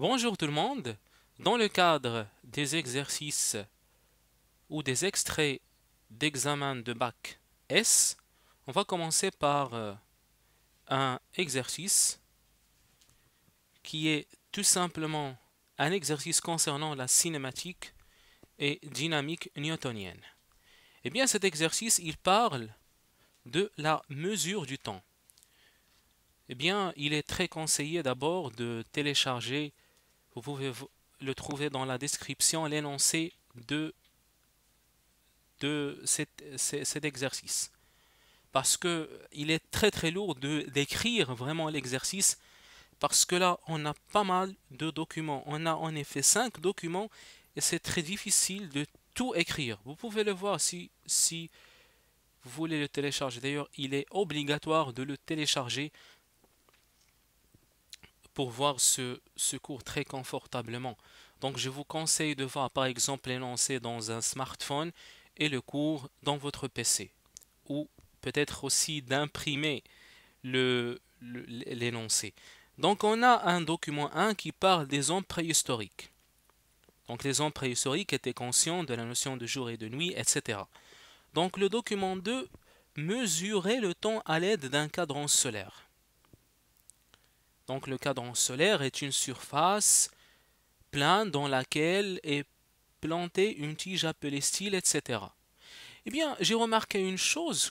Bonjour tout le monde. Dans le cadre des exercices ou des extraits d'examen de bac S, on va commencer par euh, un exercice qui est tout simplement un exercice concernant la cinématique et dynamique newtonienne. Et eh bien, cet exercice, il parle de la mesure du temps. Eh bien, il est très conseillé d'abord de télécharger vous pouvez le trouver dans la description, l'énoncé de, de cet, exercice. Parce que il est très très lourd d'écrire vraiment l'exercice, parce que là, on a pas mal de documents. On a en effet 5 documents, et c'est très difficile de tout écrire. Vous pouvez le voir si, si vous voulez le télécharger. D'ailleurs, il est obligatoire de le télécharger voir ce cours très confortablement. Donc je vous conseille de voir par exemple l'énoncé dans un smartphone et le cours dans votre PC. Ou peut-être aussi d'imprimer l'énoncé. Le, l'énoncé Donc on a un document 1 qui parle des hommes préhistoriques. Donc les hommes préhistoriques étaient conscients de la notion de jour et de nuit, etc. Donc le document 2 mesurait le temps à l'aide d'un cadran solaire. Donc le cadran solaire est une surface plane dans laquelle est plantée une tige appelée style, etc. Eh bien, j'ai remarqué une chose,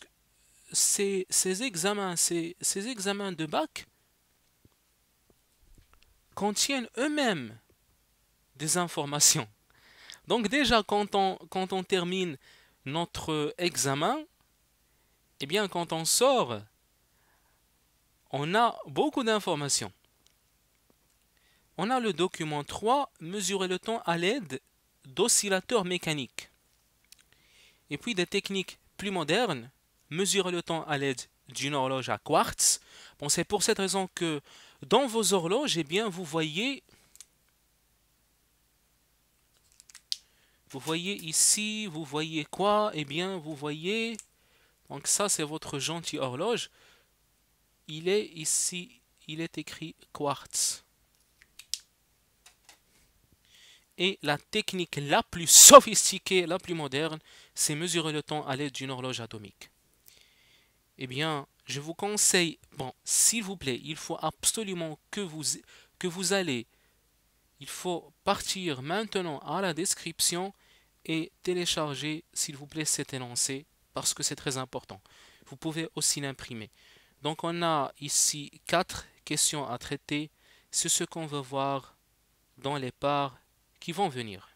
ces, examens, ces, examens de bac contiennent eux-mêmes des informations. Donc déjà, quand quand on termine notre examen, eh bien, quand on sort on a beaucoup d'informations. On a le document 3, mesurer le temps à l'aide d'oscillateurs mécaniques. Et puis des techniques plus modernes, mesurer le temps à l'aide d'une horloge à quartz. Bon, c'est pour cette raison que dans vos horloges, eh bien, vous voyez, vous voyez ici, vous voyez quoi Eh bien, vous voyez, donc ça c'est votre gentille horloge il est ici, il est écrit quartz. Et la technique la plus sophistiquée, la plus moderne, c'est mesurer le temps à l'aide d'une horloge atomique. Eh bien, je vous conseille, bon, s'il vous plaît, il faut absolument que vous, que vous allez, il faut partir maintenant à la description et télécharger, s'il vous plaît, cet énoncé, parce que c'est très important. Vous pouvez aussi l'imprimer. Donc on a ici quatre questions à traiter. C'est ce qu'on veut voir dans les parts qui vont venir.